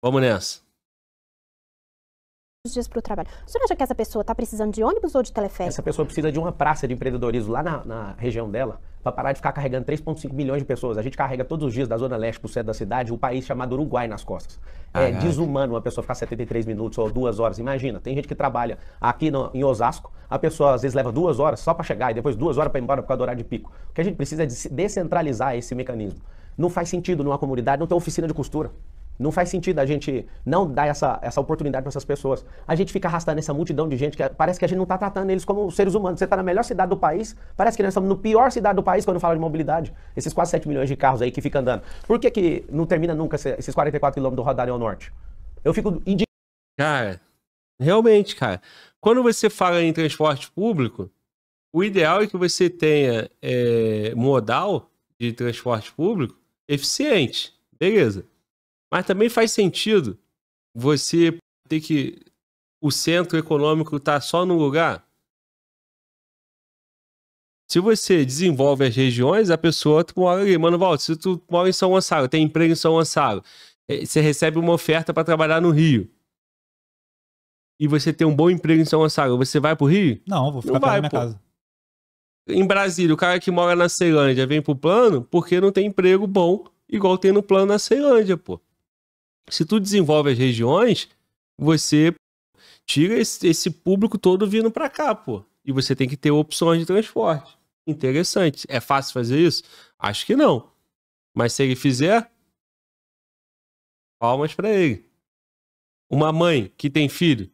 Vamos nessa. Os dias para o trabalho. O senhor acha que essa pessoa está precisando de ônibus ou de teleférico? Essa pessoa precisa de uma praça de empreendedorismo lá na, na região dela para parar de ficar carregando 3,5 milhões de pessoas. A gente carrega todos os dias da Zona Leste para o centro da cidade o país chamado Uruguai nas costas. É desumano uma pessoa ficar 73 minutos ou duas horas. Imagina, tem gente que trabalha aqui no, em Osasco, a pessoa às vezes leva duas horas só para chegar e depois duas horas para ir embora por causa do horário de pico. O que a gente precisa é de descentralizar esse mecanismo. Não faz sentido numa comunidade não ter oficina de costura. Não faz sentido a gente não dar essa, essa oportunidade para essas pessoas. A gente fica arrastando essa multidão de gente que parece que a gente não está tratando eles como seres humanos. Você está na melhor cidade do país, parece que nós estamos no pior cidade do país quando fala de mobilidade. Esses quase 7 milhões de carros aí que ficam andando. Por que, que não termina nunca esses 44 quilômetros do rodário ao norte? Eu fico indignado. Cara, realmente, cara. Quando você fala em transporte público, o ideal é que você tenha é, modal de transporte público eficiente. Beleza. Mas também faz sentido você ter que. O centro econômico está só num lugar. Se você desenvolve as regiões, a pessoa mora ali. Mano, volta. se tu mora em São Gonçalo, tem emprego em São Gonçalo, eh, você recebe uma oferta para trabalhar no Rio e você tem um bom emprego em São Gonçalo, você vai pro Rio? Não, vou ficar não vai, minha pô. casa. Em Brasília, o cara que mora na Ceilândia vem pro plano porque não tem emprego bom igual tem no plano na Ceilândia, pô. Se tu desenvolve as regiões, você tira esse, esse público todo vindo para cá, pô. E você tem que ter opções de transporte. Interessante. É fácil fazer isso? Acho que não. Mas se ele fizer, palmas para ele. Uma mãe que tem filho,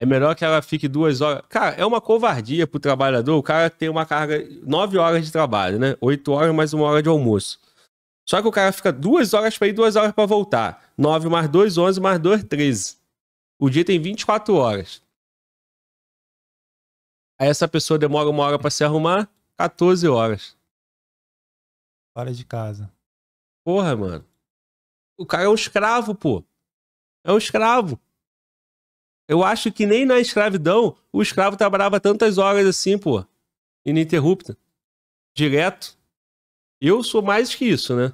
é melhor que ela fique duas horas. Cara, é uma covardia pro trabalhador. O cara tem uma carga, nove horas de trabalho, né? Oito horas mais uma hora de almoço. Só que o cara fica duas horas para ir, duas horas para voltar. 9 mais 2, 11 mais 2, 13. O dia tem 24 horas. Aí essa pessoa demora uma hora para se arrumar, 14 horas. Fora de casa. Porra, mano. O cara é um escravo, pô. É um escravo. Eu acho que nem na escravidão o escravo trabalhava tantas horas assim, pô. Ininterrupta. Direto. Eu sou mais que isso, né?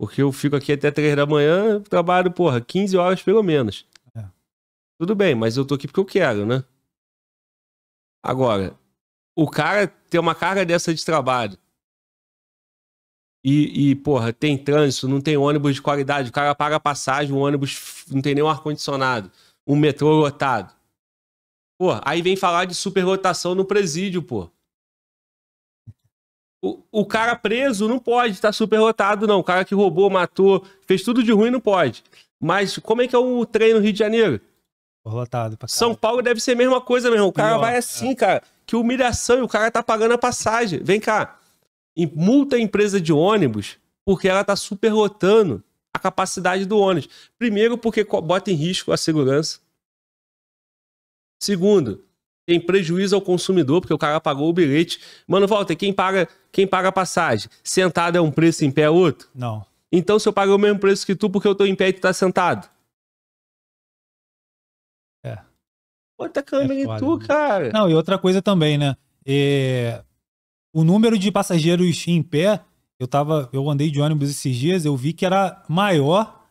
Porque eu fico aqui até 3 da manhã, trabalho, porra, 15 horas pelo menos. É. Tudo bem, mas eu tô aqui porque eu quero, né? Agora, o cara tem uma carga dessa de trabalho. E, e, porra, tem trânsito, não tem ônibus de qualidade, o cara paga passagem, o ônibus não tem nenhum ar-condicionado, o metrô lotado. Pô, aí vem falar de superlotação no presídio, pô. O, cara preso não pode estar tá superlotado, não. O cara que roubou, matou, fez tudo de ruim, não pode. Mas como é que é o trem no Rio de Janeiro? Lotado pra São Paulo deve ser a mesma coisa, mesmo O cara Pior, vai é. assim, é. cara. Que humilhação. E o cara tá pagando a passagem. Vem cá. Multa a empresa de ônibus porque ela tá superlotando a capacidade do ônibus. Primeiro, porque bota em risco a segurança. Segundo, tem prejuízo ao consumidor, porque o cara pagou o bilhete. Mano, volta, quem paga, quem paga a passagem? Sentado é um preço, em pé é outro? Não. Então, se eu pago o mesmo preço que tu, porque eu tô em pé e tu tá sentado? É. Bota tá a câmera é em tu, né? cara. Não, e outra coisa também, né? É... O número de passageiros em pé, eu tava. Eu andei de ônibus esses dias, eu vi que era maior.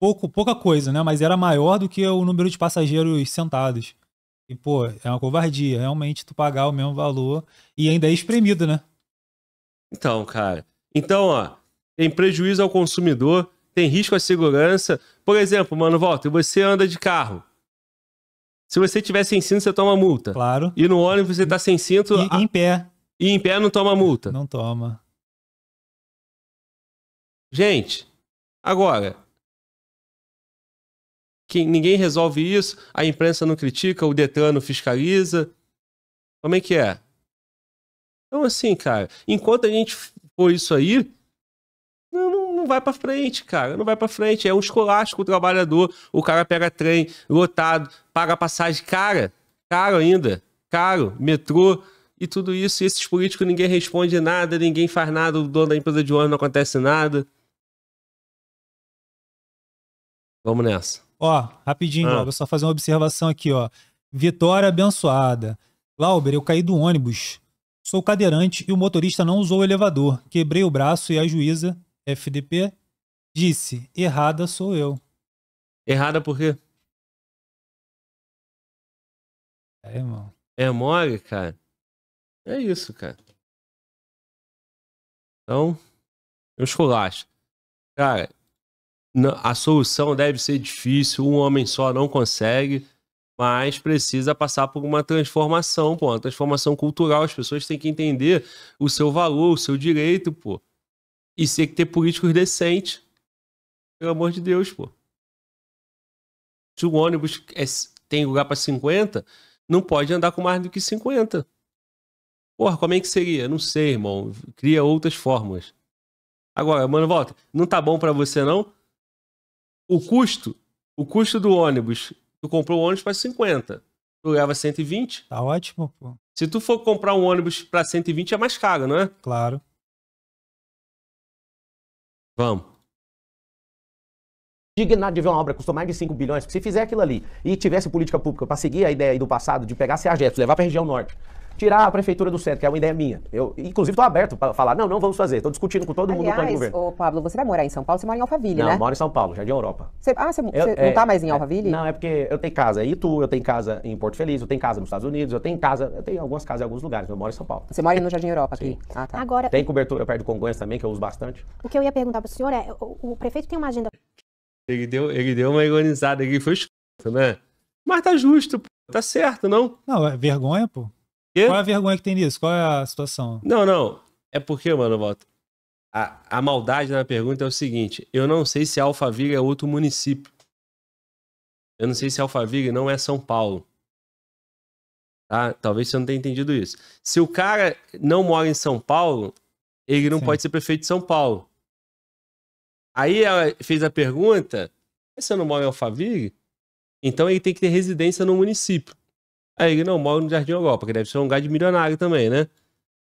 Pouco, pouca coisa, né? Mas era maior do que o número de passageiros sentados. E, pô, é uma covardia, realmente, tu pagar o mesmo valor e ainda é espremido, né? Então, cara. Então, ó, tem prejuízo ao consumidor, tem risco à segurança. Por exemplo, mano, volta, você anda de carro. Se você tiver sem cinto, você toma multa. Claro. E no ônibus você tá sem cinto. E, a... em pé. E em pé não toma multa. Não toma. Gente, agora, quem ninguém resolve isso, a imprensa não critica, o Detran não fiscaliza. Como é que é? Então, assim, cara, enquanto a gente for isso aí, não, não vai para frente, cara. Não vai para frente. É um escolástico o trabalhador. O cara pega trem lotado, paga passagem cara, caro ainda, caro, metrô e tudo isso. E esses políticos ninguém responde nada, ninguém faz nada, o dono da empresa de ônibus não acontece nada. Vamos nessa. Ó, rapidinho, ah. ó, vou só fazer uma observação aqui, ó. Vitória abençoada. Lauber, eu caí do ônibus. Sou cadeirante e o motorista não usou o elevador. Quebrei o braço e a juíza, FDP, disse: errada sou eu. Errada por quê? É, irmão. É mole, cara. É isso, cara. Então, eu esculacho. Cara, a solução deve ser difícil, um homem só não consegue, mas precisa passar por uma transformação, pô, uma transformação cultural. As pessoas têm que entender o seu valor, o seu direito, pô. E tem que ter políticos decentes. Pelo amor de Deus, pô. Se o ônibus é, tem lugar para 50, não pode andar com mais do que 50. Porra, como é que seria? Não sei, irmão. Cria outras fórmulas. Agora, mano, volta. Não tá bom para você, não? o custo, o custo do ônibus, tu comprou o ônibus para 50, tu leva 120. Tá ótimo, pô. Se tu for comprar um ônibus para 120 é mais caro, não é? Claro. Vamos Dignado de ver uma obra que custou mais de 5 bilhões, se fizer aquilo ali e tivesse política pública para seguir a ideia do passado de pegar Sergeto, levar para a região norte, tirar a prefeitura do centro, que é uma ideia minha. Eu, inclusive, estou aberto para falar, não, não vamos fazer. Estou discutindo com todo Aliás, mundo no governo. Ô, Pablo, você vai morar em São Paulo? Você mora em Alphaville, não, né? Não, moro em São Paulo, Jardim é Europa. ah, você, é, não está mais em é, Alphaville? É, não, é porque eu tenho casa em Itu, eu tenho casa em Porto Feliz, eu tenho casa nos Estados Unidos, eu tenho casa, eu tenho algumas casas em alguns lugares, eu moro em São Paulo. Você mora no Jardim Europa aqui? Sim. Ah, tá. Agora, tem cobertura perto do Congonhas também, que eu uso bastante. O que eu ia perguntar para o senhor é, o, o, prefeito tem uma agenda... Ele deu, ele deu uma ironizada aqui, foi escrito, né? Mas tá justo, pô. Tá certo, não? Não, é vergonha, pô. Quê? Qual é a vergonha que tem nisso? Qual é a situação? Não, não. É porque, mano, Walter, a, a maldade na pergunta é o seguinte: eu não sei se Alphaville é outro município. Eu não sei se Alphaville não é São Paulo. Tá? Talvez você não tenha entendido isso. Se o cara não mora em São Paulo, ele não Sim. pode ser prefeito de São Paulo. Aí ela fez a pergunta: você não mora em Alphaville? Então ele tem que ter residência no município. Aí ele, não, moro no Jardim Europa, que deve ser um lugar de milionário também, né?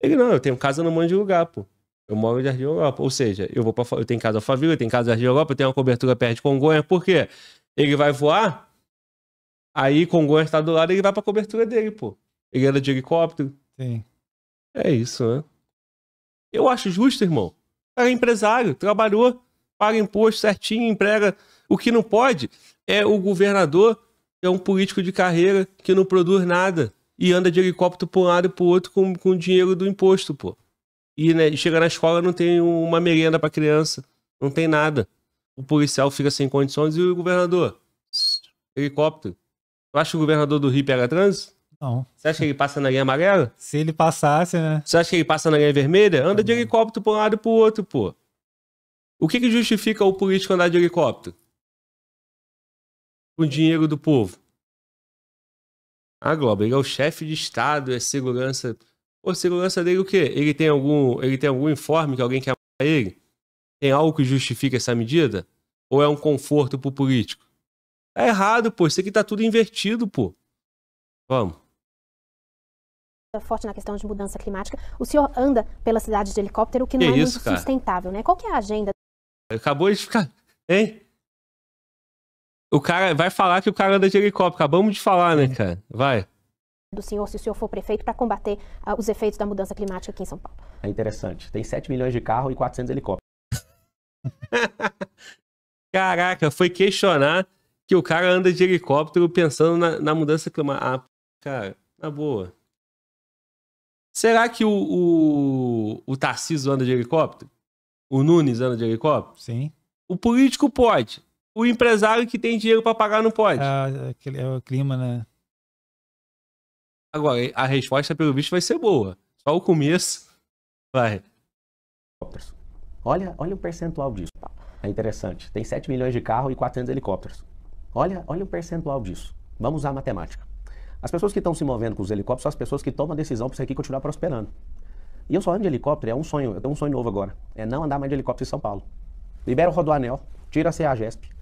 Ele, não, eu tenho casa no monte de lugar, pô. Eu moro no Jardim Europa. Ou seja, eu vou para eu tenho casa Favila, eu tenho casa no Jardim Europa, eu tenho uma cobertura perto de Congonhas. Por quê? Ele vai voar, aí Congonhas está do lado, ele vai pra cobertura dele, pô. Ele anda de helicóptero. Sim. É isso, né? Eu acho justo, irmão. Cara é empresário, trabalhou, paga imposto certinho, emprega. O que não pode é o governador é um político de carreira que não produz nada e anda de helicóptero para um lado e para o outro com, com dinheiro do imposto, pô. E né, chega na escola não tem uma merenda para criança, não tem nada. O policial fica sem condições e o governador? Helicóptero. Tu acha que o governador do Rio pega trânsito? Não. Você acha que ele passa na linha amarela? Se ele passasse, né? Você acha que ele passa na linha vermelha? Anda de helicóptero para um lado e para o outro, pô. O que, que justifica o político andar de helicóptero? com dinheiro do povo. A Globo, ele é o chefe de Estado, é segurança. Pô, segurança dele é o quê? Ele tem algum, ele tem algum informe que alguém quer matar ele? Tem algo que justifica essa medida? Ou é um conforto pro político? Tá errado, pô. Isso aqui tá tudo invertido, pô. Vamos é forte na questão de mudança climática. O senhor anda pela cidade de helicóptero, o que, que não é isso, muito cara? sustentável, né? Qual que é a agenda? Acabou de ficar, hein? O cara vai falar que o cara anda de helicóptero. Acabamos de falar, né, é. cara? Vai. Do senhor, se o senhor for prefeito, para combater uh, os efeitos da mudança climática aqui em São Paulo. É interessante. Tem 7 milhões de carro e 400 helicópteros. Caraca, foi questionar que o cara anda de helicóptero pensando na, na mudança climática. Ah, cara, na boa. Será que o, o, o Tarcísio anda de helicóptero? O Nunes anda de helicóptero? Sim. O político pode o empresário que tem dinheiro para pagar não pode. É, é, é o clima, né? Agora, a resposta, pelo visto, vai ser boa. Só o começo. Vai. Olha, olha o percentual disso. É interessante. Tem 7 milhões de carro e 400 helicópteros. Olha, olha o percentual disso. Vamos usar a matemática. As pessoas que estão se movendo com os helicópteros são as pessoas que tomam a decisão para isso aqui continuar prosperando. E eu sou de helicóptero, é um sonho, eu tenho um sonho novo agora. É não andar mais de helicóptero em São Paulo. Libera o Rodoanel, tira a CEAGESP,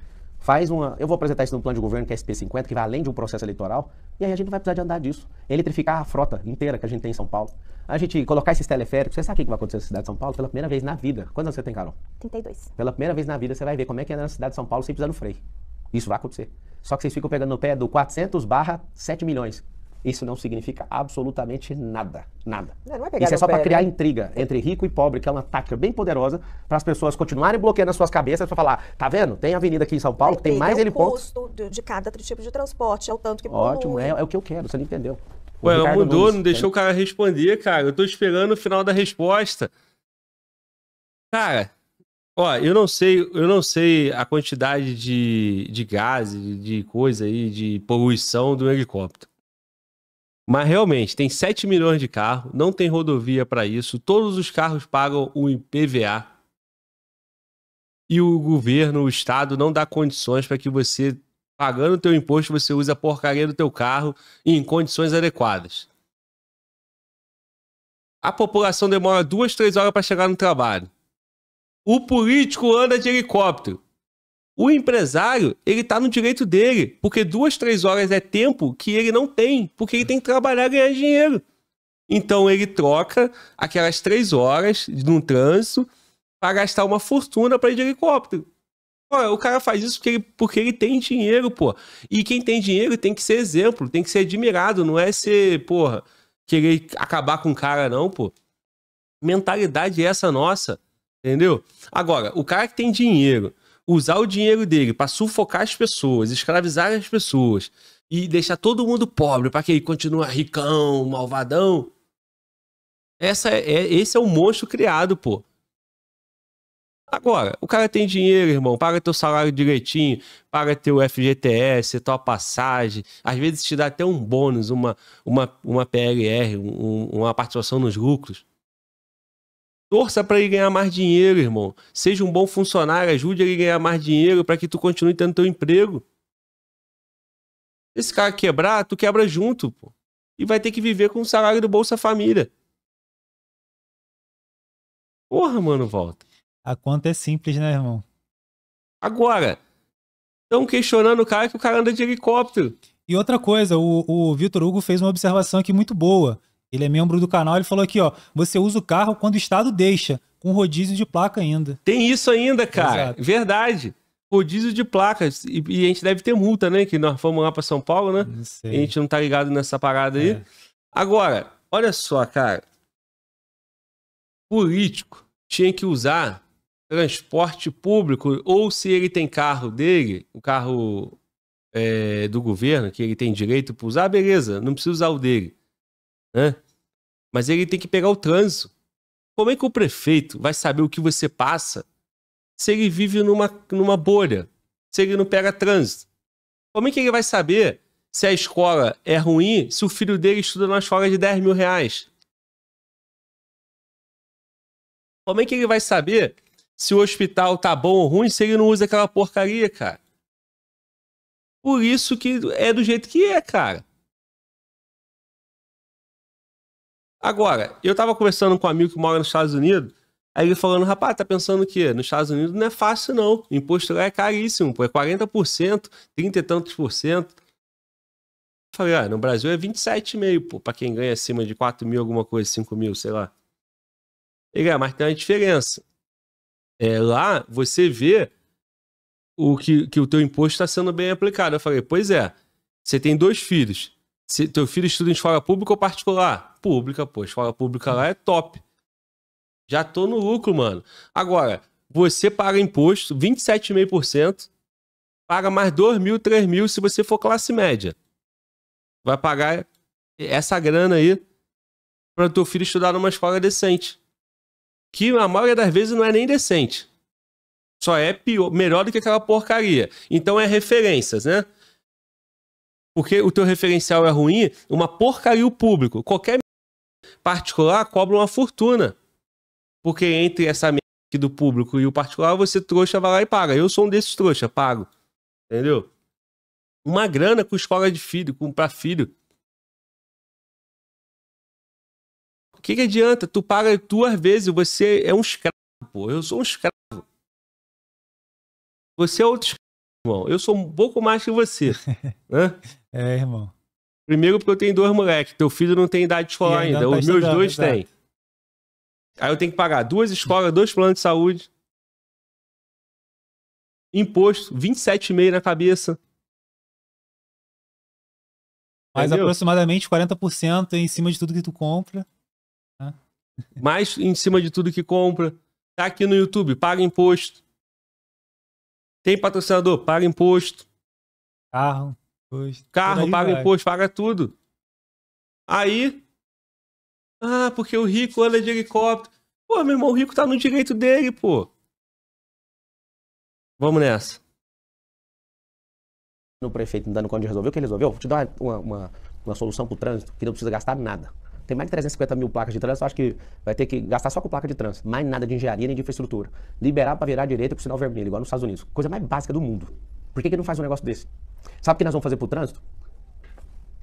faz uma. Eu vou apresentar isso no plano de governo, que é SP50, que vai além de um processo eleitoral, e aí a gente não vai precisar de andar disso. Eletrificar a frota inteira que a gente tem em São Paulo. A gente colocar esses teleféricos. Você sabe o que vai acontecer na cidade de São Paulo? Pela primeira vez na vida. Quantos anos você tem, Carol? 32. Pela primeira vez na vida, você vai ver como é que anda é na cidade de São Paulo sem precisar do freio. Isso vai acontecer. Só que vocês ficam pegando no pé do 400 barra 7 milhões. Isso não significa absolutamente nada. Nada. Não, é, não é Isso é só para criar né? intriga entre rico e pobre, que é uma tática bem poderosa para as pessoas continuarem bloqueando as suas cabeças para falar, tá vendo? Tem avenida aqui em São Paulo, que tem mais é ele O custo de, cada tipo de transporte, é o tanto que Ótimo, é, é o que eu quero, você não entendeu. O Ué, mudou, não deixou o cara responder, cara. Eu tô esperando o final da resposta. Cara, ó, eu não sei, eu não sei a quantidade de, de gás, de, de coisa aí, de poluição do helicóptero. Mas realmente, tem 7 milhões de carros, não tem rodovia para isso, todos os carros pagam o IPVA. E o governo, o Estado, não dá condições para que você, pagando o teu imposto, você use a porcaria do teu carro em condições adequadas. A população demora duas, três horas para chegar no trabalho. O político anda de helicóptero. O empresário, ele tá no direito dele, porque duas, três horas é tempo que ele não tem, porque ele tem que trabalhar e ganhar dinheiro. Então ele troca aquelas três horas de um trânsito para gastar uma fortuna para ir de helicóptero. Olha, o cara faz isso porque ele, porque ele tem dinheiro, pô. E quem tem dinheiro tem que ser exemplo, tem que ser admirado, não é ser, porra, querer acabar com o cara, não, pô. Mentalidade é essa nossa, entendeu? Agora, o cara que tem dinheiro usar o dinheiro dele para sufocar as pessoas, escravizar as pessoas e deixar todo mundo pobre para que ele continue ricão, malvadão. Essa é, é, esse é o monstro criado, pô. Agora, o cara tem dinheiro, irmão, paga teu salário direitinho, paga teu FGTS, tua passagem, às vezes te dá até um bônus, uma, uma, uma PLR, um, uma participação nos lucros. Torça para ele ganhar mais dinheiro, irmão. Seja um bom funcionário, ajude ele a ganhar mais dinheiro para que tu continue tendo teu emprego. Esse cara quebrar, tu quebra junto, pô. E vai ter que viver com o salário do Bolsa Família. Porra, mano, volta. A conta é simples, né, irmão? Agora, estão questionando o cara que o cara anda de helicóptero. E outra coisa, o, o Vitor Hugo fez uma observação aqui muito boa. Ele é membro do canal, ele falou aqui, ó, você usa o carro quando o estado deixa, com rodízio de placa ainda. Tem isso ainda, cara. Exato. Verdade. Rodízio de placas. E, e, a gente deve ter multa, né? Que nós fomos lá para São Paulo, né? E a gente não tá ligado nessa parada é. aí. Agora, olha só, cara. Político tinha que usar transporte público, ou se ele tem carro dele, o carro é, do governo, que ele tem direito para usar, beleza, não precisa usar o dele né? Mas ele tem que pegar o trânsito. Como é que o prefeito vai saber o que você passa se ele vive numa, numa bolha? Se ele não pega trânsito? Como é que ele vai saber se a escola é ruim se o filho dele estuda numa escola de 10 mil reais? Como é que ele vai saber se o hospital tá bom ou ruim se ele não usa aquela porcaria, cara? Por isso que é do jeito que é, cara. Agora, eu tava conversando com um amigo que mora nos Estados Unidos, aí ele falando, rapaz, tá pensando que nos Estados Unidos não é fácil não, o imposto lá é caríssimo, pô, é 40%, 30 e tantos por cento. Eu falei, ah, no Brasil é 27,5, pô, pra quem ganha acima de 4 mil, alguma coisa, 5 mil, sei lá. Ele é, mas tem uma diferença. É, lá, você vê o que, que o teu imposto está sendo bem aplicado. Eu falei, pois é, você tem dois filhos. Se, teu filho estuda em escola pública ou particular? pública, pô. Escola pública lá é top. Já tô no lucro, mano. Agora, você paga imposto, 27,5%, paga mais 2 mil, 3 mil se você for classe média. Vai pagar essa grana aí para teu filho estudar numa escola decente. Que a maioria das vezes não é nem decente. Só é pior, melhor do que aquela porcaria. Então é referências, né? Porque o teu referencial é ruim, uma porcaria o público. Qualquer particular cobra uma fortuna. Porque entre essa aqui do público e o particular, você trouxa vai lá e paga. Eu sou um desses trouxa, pago. Entendeu? Uma grana com escola de filho, com filho. O que, que adianta? Tu paga duas vezes, você é um escravo, pô. Eu sou um escravo. Você é outro escravo, irmão. Eu sou um pouco mais que você. né? É, irmão. Primeiro, porque eu tenho dois moleques. Teu filho não tem idade escolar ainda. ainda. Tá Os meus dois têm. Aí eu tenho que pagar duas escolas, dois planos de saúde. Imposto, 27,5 na cabeça. Mais Entendeu? aproximadamente 40% em cima de tudo que tu compra. Né? Mais em cima de tudo que compra. Tá aqui no YouTube, paga imposto. Tem patrocinador, paga imposto. Carro. Pois, Carro, paga vai. imposto, paga tudo. Aí. Ah, porque o rico anda de helicóptero. Pô, meu irmão, o rico tá no direito dele, pô. Vamos nessa. No prefeito não dando conta de resolver o que ele resolveu, vou te dar uma, uma, uma solução pro trânsito que não precisa gastar nada. Tem mais de 350 mil placas de trânsito, acho que vai ter que gastar só com placa de trânsito. Mais nada de engenharia nem de infraestrutura. Liberar para virar à direita com sinal vermelho, igual nos Estados Unidos. Coisa mais básica do mundo. Por que, que não faz um negócio desse? Sabe o que nós vamos fazer para o trânsito?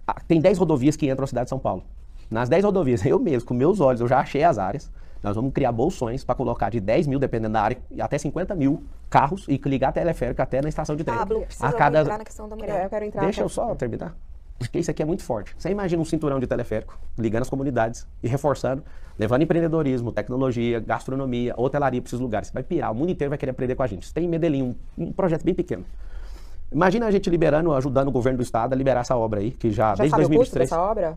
Ah, tem 10 rodovias que entram na cidade de São Paulo. Nas 10 rodovias, eu mesmo, com meus olhos, eu já achei as áreas. Nós vamos criar bolsões para colocar de 10 mil, dependendo da área, até 50 mil carros e ligar teleférico até na estação de trem. Pablo, precisa cada... entrar na questão da mulher. Eu quero entrar Deixa eu só terminar. Porque isso aqui é muito forte. Você imagina um cinturão de teleférico ligando as comunidades e reforçando, levando empreendedorismo, tecnologia, gastronomia, hotelaria para esses lugares. Você vai pirar, o mundo inteiro vai querer aprender com a gente. Você tem em Medellín um, um projeto bem pequeno. Imagina a gente liberando, ajudando o governo do estado a liberar essa obra aí, que já, já desde sabe 2023. O custo obra?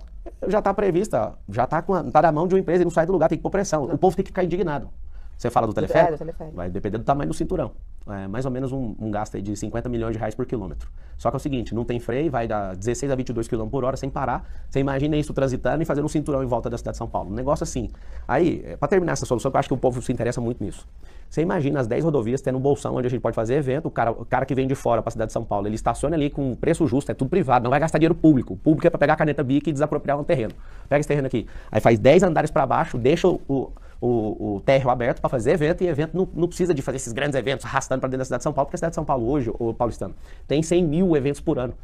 Já está prevista, já está tá na mão de uma empresa e não sai do lugar, tem que pôr pressão. Não. O povo tem que ficar indignado. Você fala do teleférico? É, do teleférico. Vai depender do tamanho do cinturão é, mais ou menos um, um gasto de 50 milhões de reais por quilômetro. Só que é o seguinte, não tem freio, vai da 16 a 22 km por hora sem parar. Você imagina isso transitando e fazendo um cinturão em volta da cidade de São Paulo. Um negócio assim. Aí, é, para terminar essa solução, eu acho que o povo se interessa muito nisso. Você imagina as 10 rodovias tendo um bolsão onde a gente pode fazer evento, o cara, o cara que vem de fora para a cidade de São Paulo, ele estaciona ali com um preço justo, é tudo privado, não vai gastar dinheiro público. O público é para pegar a caneta BIC e desapropriar um terreno. Pega esse terreno aqui. Aí faz 10 andares para baixo, deixa o, o, o térreo aberto para fazer evento e evento não, não precisa de fazer esses grandes eventos, arrasta paulistano para dentro da cidade de São Paulo, porque a cidade de São Paulo hoje, o paulistano, tem 100 mil eventos por ano.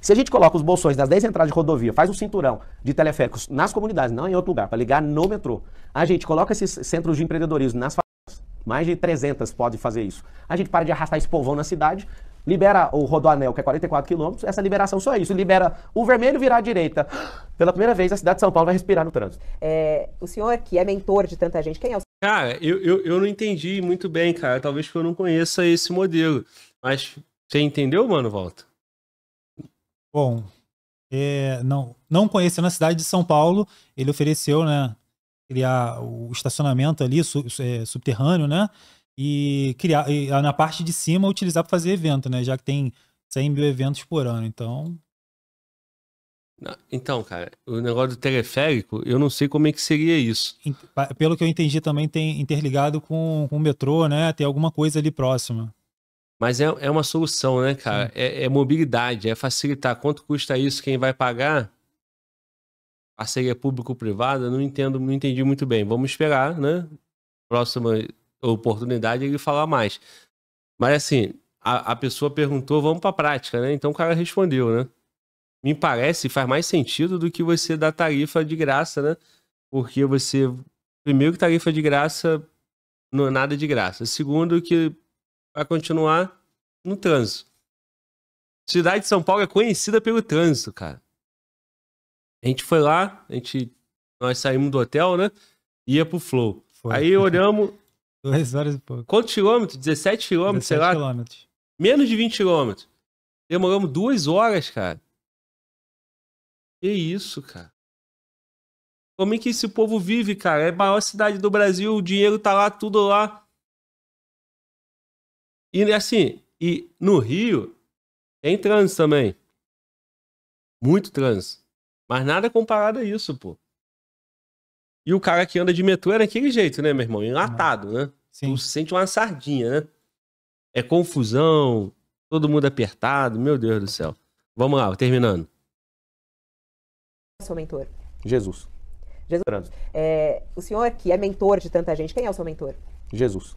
Se a gente coloca os bolsões das 10 entradas de rodovia, faz um cinturão de teleféricos nas comunidades, não em outro lugar, para ligar no metrô. A gente coloca esses centros de empreendedorismo nas favelas, mais de 300 podem fazer isso. A gente para de arrastar esse povão na cidade, libera o rodoanel, que é 44 quilômetros, essa liberação só é isso. Libera o vermelho virar à direita. Pela primeira vez, a cidade de São Paulo vai respirar no trânsito. É, o senhor que é mentor de tanta gente, quem é o Cara, eu, eu, eu não entendi muito bem, cara. Talvez eu não conheça esse modelo. Mas você entendeu, mano, Volta? Bom, é, não, não conheço. Na cidade de São Paulo, ele ofereceu, né? Criar o estacionamento ali, su, é, subterrâneo, né? E criar e na parte de cima utilizar para fazer evento, né? Já que tem 100 mil eventos por ano. Então, então, cara, o negócio do teleférico, eu não sei como é que seria isso. Pelo que eu entendi, também tem interligado com, com o metrô, né? Tem alguma coisa ali próxima. Mas é, é uma solução, né, cara? É, é, mobilidade, é facilitar. Quanto custa isso? Quem vai pagar? Parceria público-privada? Não entendo, não entendi muito bem. Vamos esperar, né? Próxima oportunidade ele falar mais. Mas assim, a, a pessoa perguntou, vamos para a prática, né? Então o cara respondeu, né? me parece, faz mais sentido do que você dar tarifa de graça, né? Porque você. Primeiro que tarifa de graça não é nada de graça. Segundo que vai continuar no trânsito. Cidade de São Paulo é conhecida pelo trânsito, cara. A gente foi lá, a gente, nós saímos do hotel, né? Ia pro Flow. Foi. Aí olhamos. Duas horas e pouco. Quantos quilômetros? 17 quilômetros, 17 sei lá. Quilômetros. Menos de 20 quilômetros. Demoramos duas horas, cara. Que isso, cara. Como é que esse povo vive, cara? É a maior cidade do Brasil, o dinheiro tá lá, tudo lá. E assim, e no Rio tem trans também. Muito trans. Mas nada comparado a isso, pô. E o cara que anda de metrô é daquele jeito, né, meu irmão? Enlatado, né? Sim. Tu sente uma sardinha, né? É confusão, todo mundo apertado, meu Deus do céu. Vamos lá, terminando seu mentor? Jesus. Jesus. É, o senhor que é mentor de tanta gente, quem é o seu mentor? Jesus.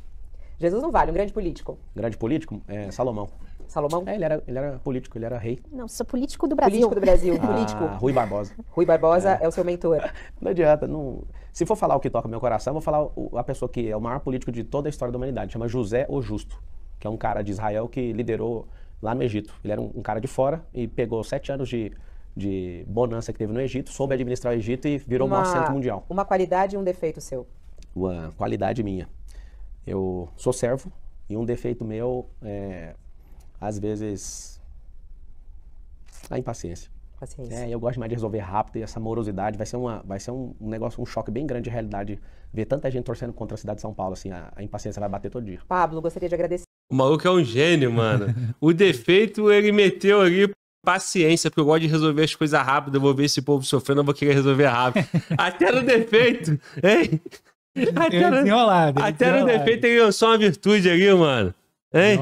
Jesus não vale, um grande político. Grande político? É Salomão. Salomão? É, ele era, ele era político, ele era rei. Não, sou político do Brasil. Político do Brasil, ah, político. Rui Barbosa. Rui Barbosa é. é, o seu mentor. Não adianta, não... Se for falar o que toca meu coração, vou falar a pessoa que é o maior político de toda a história da humanidade, chama José o Justo, que é um cara de Israel que liderou lá no Egito. Ele era um, um cara de fora e pegou sete anos de de bonança que teve no Egito, soube administrar o Egito e virou uma, o maior centro mundial. Uma qualidade e um defeito seu? Uma qualidade minha. Eu sou servo e um defeito meu é, às vezes, a impaciência. Paciência. É, eu gosto mais de resolver rápido e essa morosidade vai ser, uma, vai ser um, um negócio, um choque bem grande de realidade. Ver tanta gente torcendo contra a cidade de São Paulo, assim, a, a impaciência vai bater todo dia. Pablo, gostaria de agradecer. O maluco é um gênio, mano. o defeito ele meteu ali paciência, porque eu gosto de resolver as coisas rápido. Eu vou ver esse povo sofrendo, eu vou querer resolver rápido. Até no defeito, hein? Até no, enrolado, até no defeito tem só uma virtude ali, mano. Hein?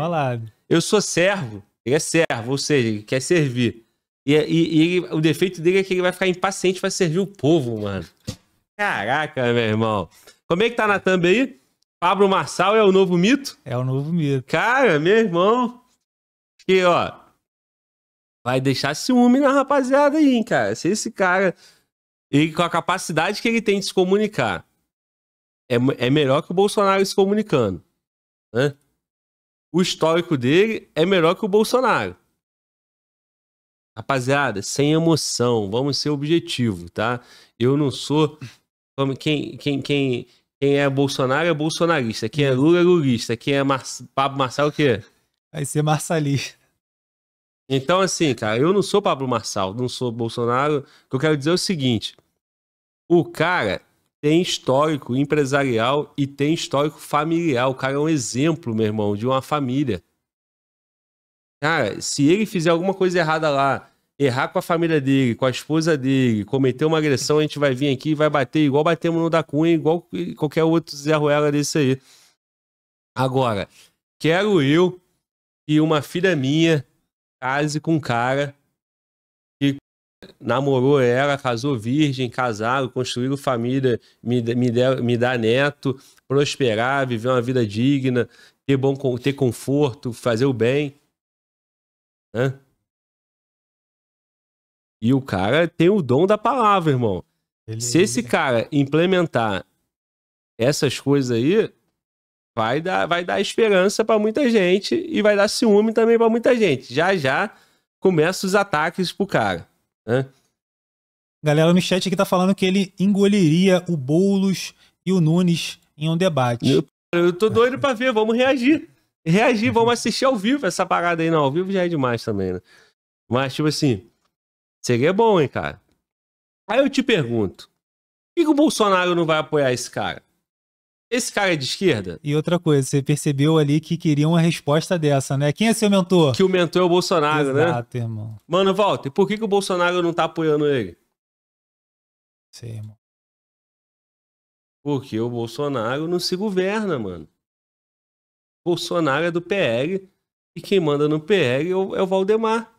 Eu sou servo. Ele é servo, ou seja, ele quer servir. E, e, e ele, o defeito dele é que ele vai ficar impaciente pra servir o povo, mano. Caraca, meu irmão. Como é que tá na thumb aí? Pablo Marçal é o novo mito? É o novo mito. Cara, meu irmão. Que ó, vai deixar ciúme na rapaziada aí, hein, cara. Se esse cara, ele, com a capacidade que ele tem de se comunicar, é, é melhor que o Bolsonaro se comunicando, né? O histórico dele é melhor que o Bolsonaro. Rapaziada, sem emoção, vamos ser objetivo, tá? Eu não sou. Quem, quem, quem, quem é Bolsonaro é bolsonarista, quem é Lula é lulista, quem é Mar... Pablo Marçal o quê? Vai ser marçalista. Então, assim, cara, eu não sou Pablo Marçal, não sou Bolsonaro. O que eu quero dizer é o seguinte: o cara tem histórico empresarial e tem histórico familiar. O cara é um exemplo, meu irmão, de uma família. Cara, se ele fizer alguma coisa errada lá, errar com a família dele, com a esposa dele, cometer uma agressão, a gente vai vir aqui e vai bater igual batemos no da Cunha, igual qualquer outro Zé Ruela desse aí. Agora, quero eu e uma filha minha case com um cara que namorou ela, casou virgem, casaram, construíram família, me, me, der, me dá neto, prosperar, viver uma vida digna, ter, bom, ter conforto, fazer o bem. Né? E o cara tem o dom da palavra, irmão. Ele... Se esse cara implementar essas coisas aí, vai dar, vai dar esperança para muita gente e vai dar ciúme também para muita gente. Já já começa os ataques pro cara. Né? Galera no chat aqui tá falando que ele engoliria o Boulos e o Nunes em um debate. Eu, eu tô doido pra ver, vamos reagir. Reagir, vamos assistir ao vivo essa parada aí. Não, ao vivo já é demais também, né? Mas, tipo assim, seria bom, hein, cara? Aí eu te pergunto, por que o Bolsonaro não vai apoiar esse cara? Esse cara é de esquerda? E outra coisa, você percebeu ali que queria uma resposta dessa, né? Quem é seu mentor? Que o mentor é o Bolsonaro, Exato, né? Exato, irmão. Mano, Walter, por que, que o Bolsonaro não tá apoiando ele? Sei, irmão. Porque o Bolsonaro não se governa, mano. Bolsonaro é do PL e quem manda no PL é, é o Valdemar.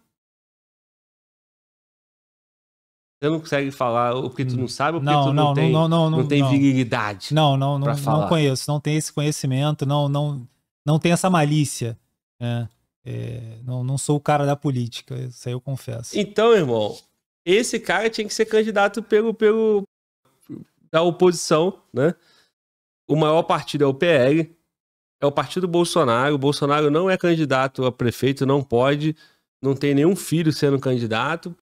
Você não consegue falar o que tu não sabe ou porque não, tu não, não tem, não, não, não, não tem não. virilidade. Não, não, não, não conheço, não tem esse conhecimento, não, não, não tem essa malícia. Né? É, não, não sou o cara da política, isso aí eu confesso. Então, irmão, esse cara tinha que ser candidato pelo, pelo da oposição, né? O maior partido é o PL, é o partido Bolsonaro. O Bolsonaro não é candidato a prefeito, não pode, não tem nenhum filho sendo candidato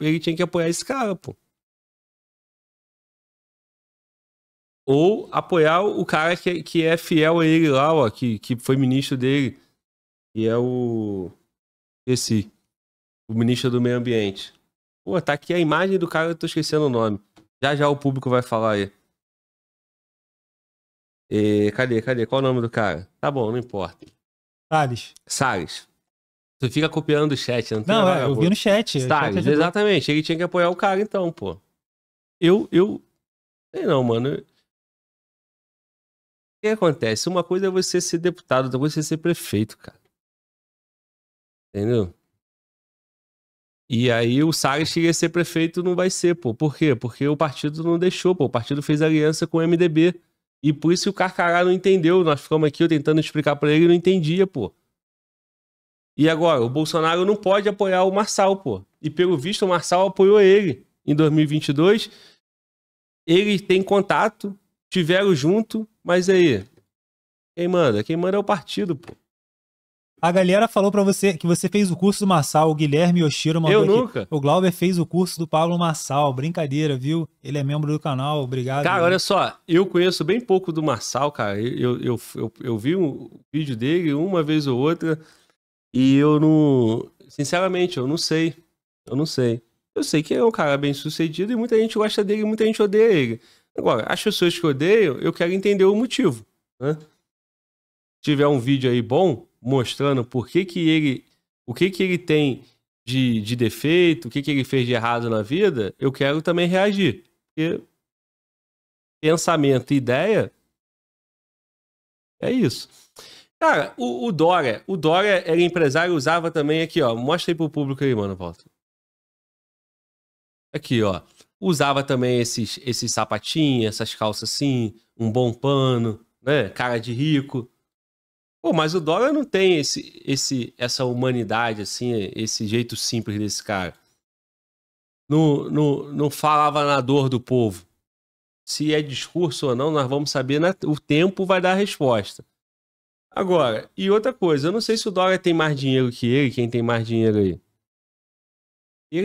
ele tinha que apoiar esse cara, pô. Ou apoiar o cara que, que é fiel a ele lá, ó, que, que foi ministro dele. E é o. Esse. O ministro do Meio Ambiente. Pô, tá aqui a imagem do cara, eu tô esquecendo o nome. Já já o público vai falar aí. E, é, cadê, cadê? Qual o nome do cara? Tá bom, não importa. Salles. Salles. Tu fica copiando o chat, não Não, é, eu vi no chat. Stags, tá, exatamente. Ele tinha que apoiar o cara, então, pô. Eu, eu. Sei não, mano. O que acontece? Uma coisa é você ser deputado, outra coisa é você ser prefeito, cara. Entendeu? E aí o Salles queria ser prefeito, não vai ser, pô. Por quê? Porque o partido não deixou, pô. O partido fez aliança com o MDB. E por isso que o Carcará não entendeu. Nós ficamos aqui eu tentando explicar para ele, não entendia, pô. E agora, o Bolsonaro não pode apoiar o Marçal, pô. E pelo visto, o Marçal apoiou ele em 2022. Ele tem contato, tiveram junto, mas aí, quem manda? Quem manda é o partido, pô. A galera falou para você que você fez o curso do Marçal, o Guilherme Yoshiro mandou Eu nunca. O Glauber fez o curso do Paulo Marçal, brincadeira, viu? Ele é membro do canal, obrigado. Cara, meu. olha só, eu conheço bem pouco do Marçal, cara. Eu, eu, eu, eu vi um vídeo dele uma vez ou outra, e eu não. Sinceramente, eu não sei. Eu não sei. Eu sei que é um cara bem sucedido e muita gente gosta dele e muita gente odeia ele. Agora, as pessoas que odeiam, eu quero entender o motivo. Né? Se tiver um vídeo aí bom mostrando por que, que ele. O que, que ele tem de, de defeito, o que, que ele fez de errado na vida, eu quero também reagir. Porque pensamento e ideia é isso. Cara, o, o Dória, o Dória era empresário usava também aqui, ó. Mostra aí pro público aí, mano, volta. Aqui, ó. Usava também esses, esses sapatinhos, essas calças assim, um bom pano, né? Cara de rico. Pô, mas o Dória não tem esse, esse, essa humanidade, assim, esse jeito simples desse cara. Não, não, não falava na dor do povo. Se é discurso ou não, nós vamos saber, na, né? o tempo vai dar a resposta. Agora, e outra coisa, eu não sei se o Dória tem mais dinheiro que ele, quem tem mais dinheiro aí.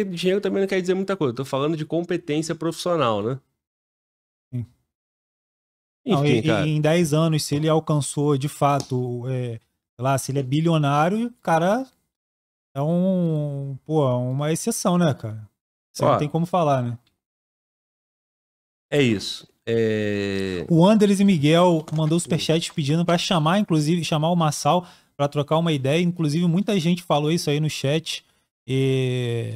dinheiro também não quer dizer muita coisa. Eu tô falando de competência profissional, né? Sim. Enfim, não, e, cara... e em 10 anos, se ele alcançou de fato, é, lá, se ele é bilionário, o cara é um, pô, é uma exceção, né, cara? Você Ó, não tem como falar, né? É isso. É... O Anderes e Miguel mandou superchat pedindo para chamar, inclusive, chamar o Massal para trocar uma ideia. Inclusive, muita gente falou isso aí no chat. E...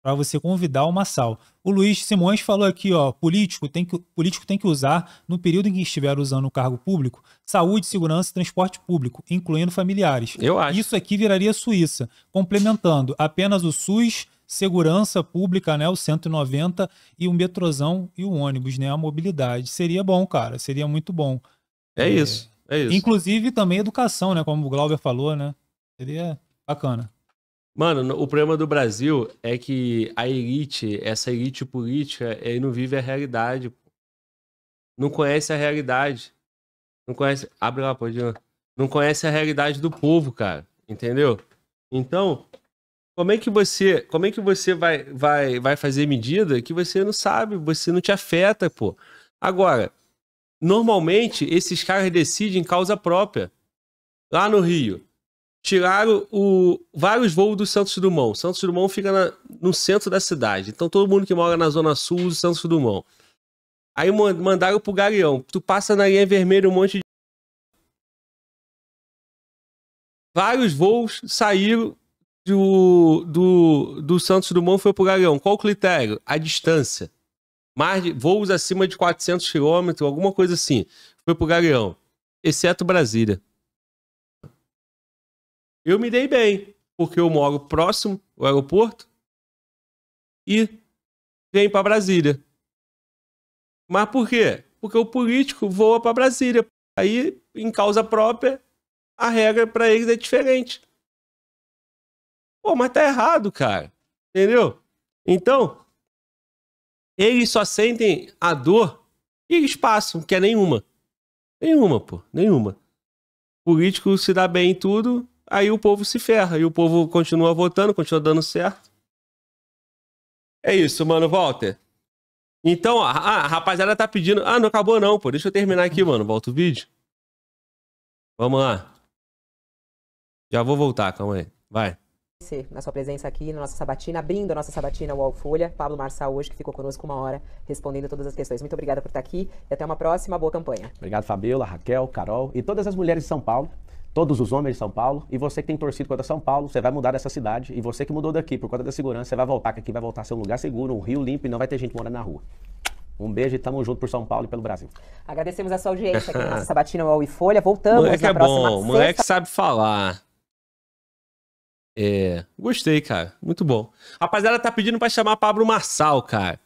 Para você convidar o Massal. O Luiz Simões falou aqui, ó, político tem, que, político tem que usar, no período em que estiver usando o cargo público, saúde, segurança e transporte público, incluindo familiares. Eu acho. Isso aqui viraria Suíça. Complementando, apenas o SUS segurança pública, né, o 190 e o metrozão e o ônibus, né, a mobilidade. Seria bom, cara, seria muito bom. É, é isso, é isso. Inclusive também educação, né, como o Glauber falou, né? Seria bacana. Mano, o problema do Brasil é que a elite, essa elite política, ele não vive a realidade. Não conhece a realidade. Não conhece. Abre lá, pode ir lá. Não conhece a realidade do povo, cara. Entendeu? Então, como é que você, como é que você vai, vai, vai fazer medida que você não sabe, você não te afeta, pô? Agora, normalmente esses caras decidem em causa própria. Lá no Rio, tiraram o, vários voos do Santos Dumont. Santos Dumont fica na, no centro da cidade. Então todo mundo que mora na zona sul usa o Santos Dumont. Aí mandaram pro Galeão. Tu passa na linha vermelha um monte de. Vários voos saíram do, do, do Santos Dumont foi pro Galeão? Qual o critério? A distância. Mais de, voos acima de 400 quilômetros, alguma coisa assim. Foi pro Galeão. Exceto Brasília. Eu me dei bem, porque eu moro próximo ao aeroporto e venho para Brasília. Mas por quê? Porque o político voa para Brasília. Aí, em causa própria, a regra para eles é diferente. Pô, mas tá errado, cara. Entendeu? Então, eles só sentem a dor e espaço que é nenhuma. Nenhuma, pô, nenhuma. O político se dá bem em tudo, aí o povo se ferra. E o povo continua votando, continua dando certo. É isso, mano, Walter. Então, ó, a rapaziada tá pedindo. Ah, não acabou não, pô. Deixa eu terminar aqui, mano. Volta o vídeo. Vamos lá. Já vou voltar, calma aí. Vai na sua presença aqui na nossa sabatina, abrindo a nossa sabatina UOL Folha, Pablo Marçal hoje, que ficou conosco uma hora respondendo todas as questões. Muito obrigada por estar aqui e até uma próxima boa campanha. Obrigado, Fabiola, Raquel, Carol e todas as mulheres de São Paulo, todos os homens de São Paulo e você que tem torcido contra São Paulo, você vai mudar dessa cidade e você que mudou daqui por conta da segurança, você vai voltar, que aqui vai voltar a ser um lugar seguro, um rio limpo e não vai ter gente morando na rua. Um beijo e tamo junto por São Paulo e pelo Brasil. agradecemos a sua audiência aqui na nossa sabatina UOL e Folha. Voltamos moleque na é próxima é bom, sexta. moleque sabe falar. É, gostei, cara. Muito bom. Rapaziada, tá pedindo pra chamar Pablo Marçal, cara.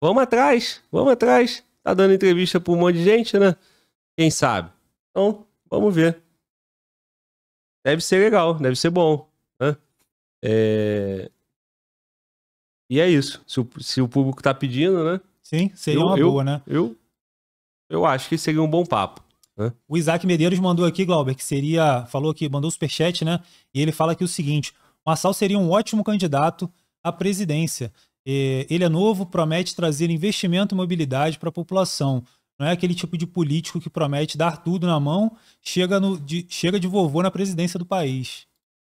Vamos atrás, vamos atrás. Tá dando entrevista pra um monte de gente, né? Quem sabe? Então, vamos ver. Deve ser legal, deve ser bom. Né? É... E é isso. Se o, se o público tá pedindo, né? Sim, seria eu, uma eu, boa, né? Eu, eu acho que seria um bom papo. O Isaac Medeiros mandou aqui, Glauber, que seria. Falou que mandou o superchat, né? E ele fala aqui o seguinte: Marçal seria um ótimo candidato à presidência. É, ele é novo, promete trazer investimento e mobilidade para a população. Não é aquele tipo de político que promete dar tudo na mão, chega, no, de, chega de vovô na presidência do país.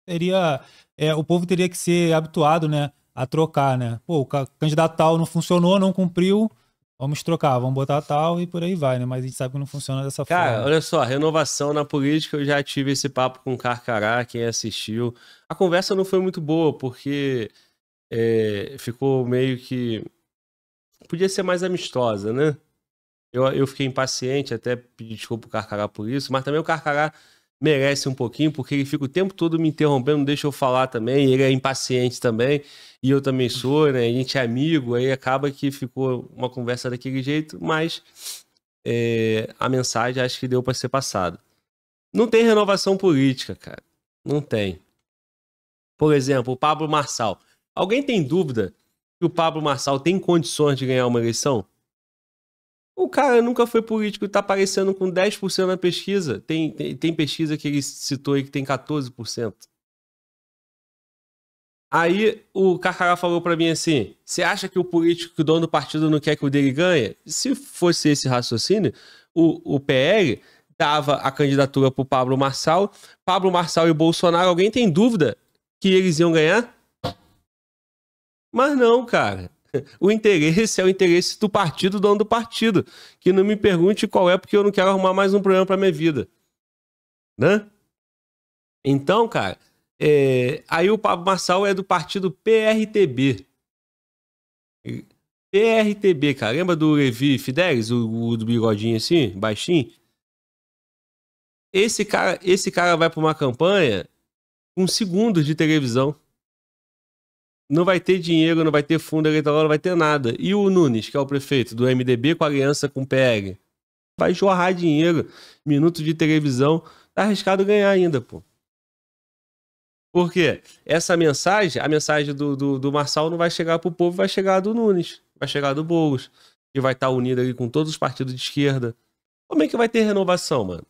Seria, é, o povo teria que ser habituado né, a trocar. Né? Pô, o candidato tal não funcionou, não cumpriu, vamos trocar, vamos botar tal e por aí vai, né? Mas a gente sabe que não funciona dessa Cara, forma. Cara, olha só, renovação na política, eu já tive esse papo com o Carcará, quem assistiu. A conversa não foi muito boa, porque é, ficou meio que. Podia ser mais amistosa, né? Eu, eu fiquei impaciente, até pedi desculpa pro Carcará por isso, mas também o Carcará merece um pouquinho, porque ele fica o tempo todo me interrompendo, deixa eu falar também, ele é impaciente também, e eu também sou, né? A gente é amigo, aí acaba que ficou uma conversa daquele jeito, mas é, a mensagem acho que deu para ser passada. Não tem renovação política, cara. Não tem. Por exemplo, o Pablo Marçal. Alguém tem dúvida que o Pablo Marçal tem condições de ganhar uma eleição? O cara nunca foi político e tá aparecendo com 10% na pesquisa. Tem, tem, tem, pesquisa que ele citou aí que tem 14%. Aí o Carcará falou para mim assim: você acha que o político que o dono do partido não quer que o dele ganhe? Se fosse esse raciocínio, o, o PL dava a candidatura pro Pablo Marçal. Pablo Marçal e Bolsonaro, alguém tem dúvida que eles iam ganhar? Mas não, cara. O interesse é o interesse do partido, dono do partido. Que não me pergunte qual é, porque eu não quero arrumar mais um problema para minha vida. Né? Então, cara, é... aí o Pablo Marçal é do partido PRTB. PRTB, cara. Lembra do Levi Fidelis, o, o do bigodinho assim, baixinho? Esse cara, esse cara vai para uma campanha com segundos de televisão não vai ter dinheiro, não vai ter fundo eleitoral, não vai ter nada. E o Nunes, que é o prefeito do MDB com aliança com o PL, vai jorrar dinheiro, minutos de televisão, tá arriscado ganhar ainda, pô. Por quê? Essa mensagem, a mensagem do, do, do Marçal não vai chegar pro povo, vai chegar do Nunes, vai chegar do Boulos, que vai estar tá unido ali com todos os partidos de esquerda. Como é que vai ter renovação, mano?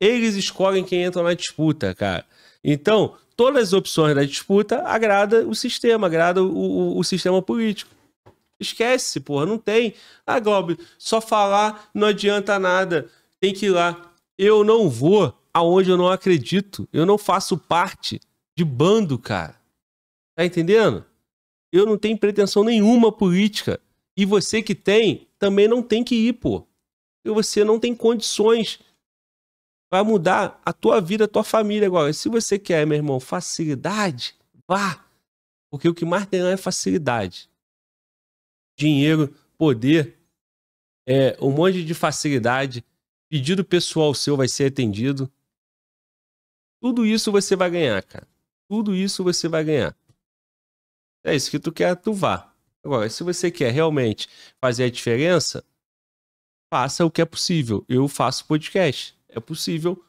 Eles escolhem quem entra na disputa, cara. Então, todas as opções da disputa agrada o sistema, agrada o, o, o sistema político. Esquece, porra, não tem. Ah, Globo, só falar não adianta nada. Tem que ir lá. Eu não vou aonde eu não acredito. Eu não faço parte de bando, cara. Tá entendendo? Eu não tenho pretensão nenhuma política. E você que tem, também não tem que ir, pô. E você não tem condições vai mudar a tua vida, a tua família agora. Se você quer, meu irmão, facilidade, vá. Porque o que mais tem lá é facilidade. Dinheiro, poder, é, um monte de facilidade. Pedido pessoal seu vai ser atendido. Tudo isso você vai ganhar, cara. Tudo isso você vai ganhar. É isso que tu quer, tu vá. Agora, se você quer realmente fazer a diferença, faça o que é possível. Eu faço podcast é possível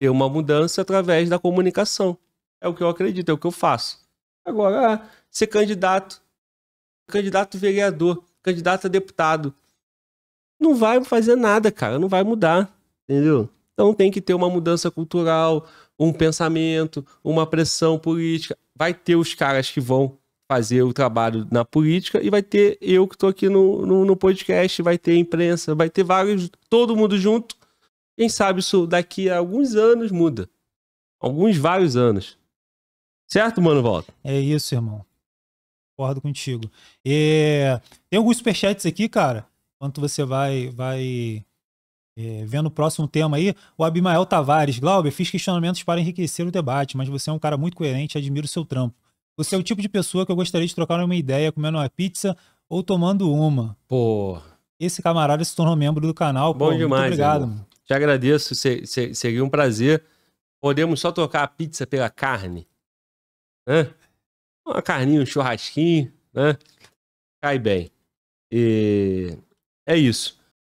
ter uma mudança através da comunicação. É o que eu acredito, é o que eu faço. Agora, ah, ser candidato, candidato vereador, candidato a deputado, não vai fazer nada, cara, não vai mudar, entendeu? Então tem que ter uma mudança cultural, um pensamento, uma pressão política. Vai ter os caras que vão fazer o trabalho na política e vai ter eu que estou aqui no, no, no podcast, vai ter imprensa, vai ter vários, todo mundo junto quem sabe isso daqui a alguns anos muda. Alguns vários anos. Certo, mano, volta. É isso, irmão. Concordo contigo. Tem alguns superchats aqui, cara. Enquanto você vai vai é, vendo o próximo tema aí, o Abimael Tavares, Glauber, fiz questionamentos para enriquecer o debate, mas você é um cara muito coerente, admiro o seu trampo. Você é o tipo de pessoa que eu gostaria de trocar uma ideia comendo uma pizza ou tomando uma. Pô. Esse camarada se tornou membro do canal. Bom pô, demais. Muito obrigado, irmão. mano. Te agradeço, se, se, seria um prazer. Podemos só trocar a pizza pela carne. Né? Uma carninha, um churrasquinho, né? Cai bem. E é isso.